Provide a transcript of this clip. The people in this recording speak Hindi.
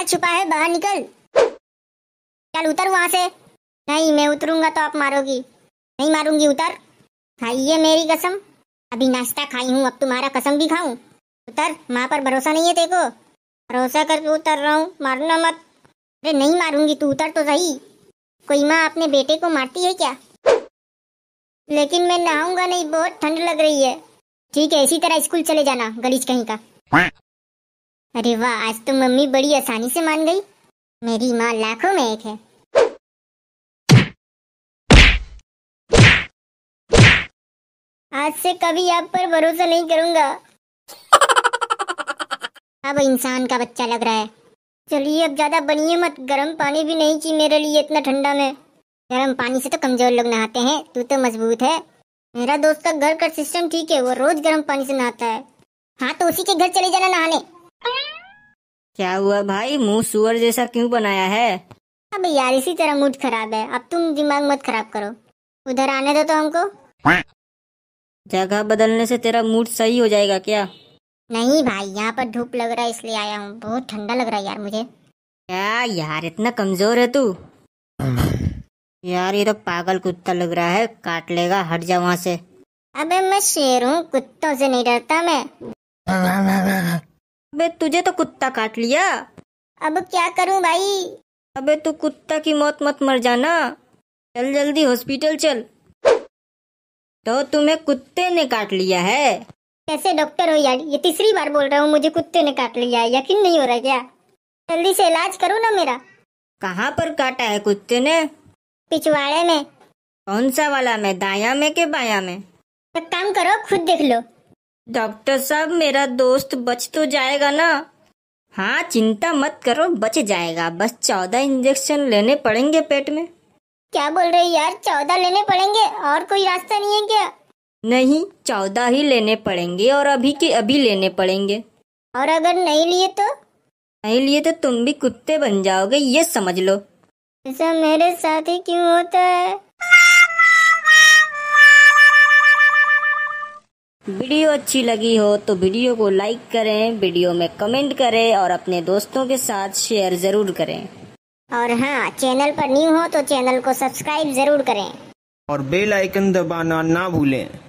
कहाँ छुपा है बाहर निकल चल उतर वहां से नहीं मैं उतरूंगा तो आप मारोगी नहीं मारूंगी उतर खाइए मेरी कसम अभी नाश्ता खाई हूँ अब तुम्हारा कसम भी खाऊं उतर माँ पर भरोसा नहीं है देखो भरोसा करके उतर रहा हूँ मारना मत अरे नहीं मारूंगी तू उतर तो सही कोई माँ अपने बेटे को मारती है क्या लेकिन मैं नहाऊंगा नहीं बहुत ठंड लग रही है ठीक है इसी तरह स्कूल चले जाना गलीज कहीं का अरे वाह आज तो मम्मी बड़ी आसानी से मान गई मेरी माँ लाखों में एक है आज से कभी आप पर भरोसा नहीं करूंगा अब इंसान का बच्चा लग रहा है चलिए अब ज्यादा बनिए मत गर्म पानी भी नहीं चाहिए मेरे लिए इतना ठंडा में गर्म पानी से तो कमजोर लोग नहाते हैं तू तो मजबूत है मेरा दोस्त का घर का सिस्टम ठीक है वो रोज गर्म पानी से नहाता है हाँ तो उसी के घर चले जाना नहाने क्या हुआ भाई मुंह सुअर जैसा क्यों बनाया है अबे यार इसी तरह मूड खराब है अब तुम दिमाग मत खराब करो उधर आने दो तो हमको जगह बदलने से तेरा मूड सही हो जाएगा क्या नहीं भाई यहाँ पर धूप लग रहा है इसलिए आया हूँ बहुत ठंडा लग रहा है यार मुझे क्या यार इतना कमजोर है तू हाँ यार ये तो पागल कुत्ता लग रहा है काट लेगा हट जा वहाँ से अबे मैं शेर हूँ कुत्तों से नहीं डरता मैं हाँ, हाँ, अबे तुझे तो कुत्ता काट लिया अब क्या करूं भाई अबे तू कुत्ता की मौत मत मर जाना चल जल्दी हॉस्पिटल चल तो तुम्हें कुत्ते ने काट लिया है कैसे डॉक्टर हो यार ये तीसरी बार बोल रहा हूँ मुझे कुत्ते ने काट लिया है यकीन नहीं हो रहा क्या जल्दी से इलाज करो ना मेरा कहाँ पर काटा है कुत्ते ने पिछवाड़े में कौन सा वाला में दाया में के बाया में एक काम करो खुद देख लो डॉक्टर साहब मेरा दोस्त बच तो जाएगा ना हाँ चिंता मत करो बच जाएगा बस चौदह इंजेक्शन लेने पड़ेंगे पेट में क्या बोल रहे यार चौदह लेने पड़ेंगे और कोई रास्ता नहीं है क्या नहीं चौदह ही लेने पड़ेंगे और अभी के अभी लेने पड़ेंगे और अगर नहीं लिए तो नहीं लिए तो तुम भी कुत्ते बन जाओगे ये समझ लो ऐसा मेरे साथ ही क्यों होता है वीडियो अच्छी लगी हो तो वीडियो को लाइक करें वीडियो में कमेंट करें और अपने दोस्तों के साथ शेयर जरूर करें और हाँ चैनल पर न्यू हो तो चैनल को सब्सक्राइब जरूर करें और बेल आइकन दबाना ना भूलें